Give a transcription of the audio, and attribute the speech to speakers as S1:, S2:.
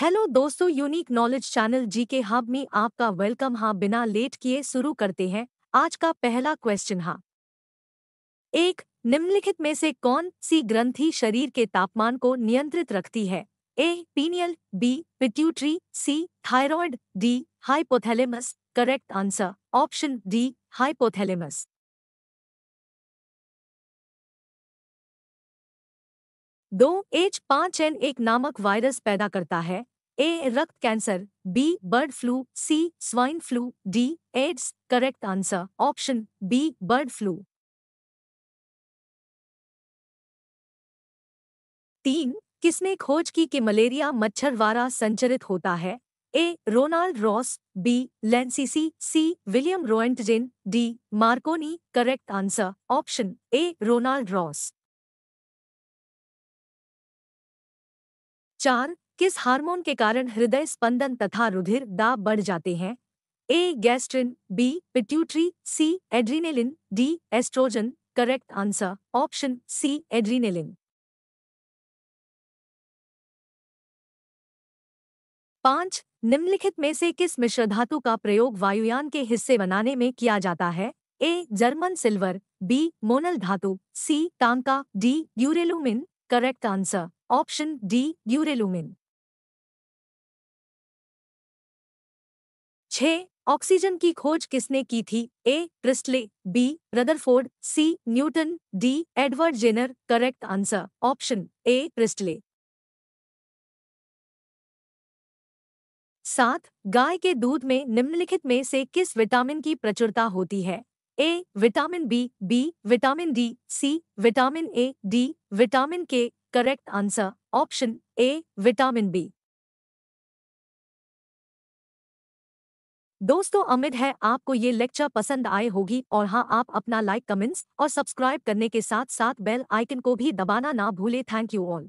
S1: hello दोस्तों unique knowledge channel जी के hub में आपका वेलकम हाँ बिना लेट किए शुरू करते हैं आज का पहला क्वेश्चन हाँ एक निम्नलिखित में से कौन सी ग्रंथि शरीर के तापमान को नियंत्रित रखती है A pineal B pituitary C thyroid D hypothalamus correct answer option D hypothalamus दो एच पांच एन एक नामक वायरस पैदा करता है ए रक्त cancer B bird flu C swine flu D AIDS correct answer option B bird flu तीन किसने खोज की कि मलेरिया मच्छरवारा संचरित होता है A Ronald Ross B Lancisi C William Roentgen D Marconi correct answer option A Ronald Ross चार किस हार्मोन के कारण हृदय स्पंदन तथा रुधिर दाब बढ़ जाते हैं A gastrin B pituitary C adrenaline D oestrogen correct answer option C adrenaline पांच निम्नलिखित में से किस मिश्र धातु का प्रयोग वायुयान के हिस्से बनाने में किया जाता है A German silver B Monel धातु सी टांका D duralumin correct answer option D duralumin छ ऑक्सीजन की खोज किसने की थी A Priestley B Rutherford C Newton D Edward Jenner correct answer option A Priestley सात गाय के दूध में निम्नलिखित में से किस विटामिन की प्रचुरता होती है A vitamin B B vitamin D C vitamin A D vitamin K correct answer option A vitamin B दोस्तों उम्मीद है आपको ये लेक्चर पसंद आए होगी और हाँ आप अपना लाइक कमेंट्स और सब्सक्राइब करने के साथ साथ बेल आइकन को भी दबाना ना भूले थैंक यू ऑल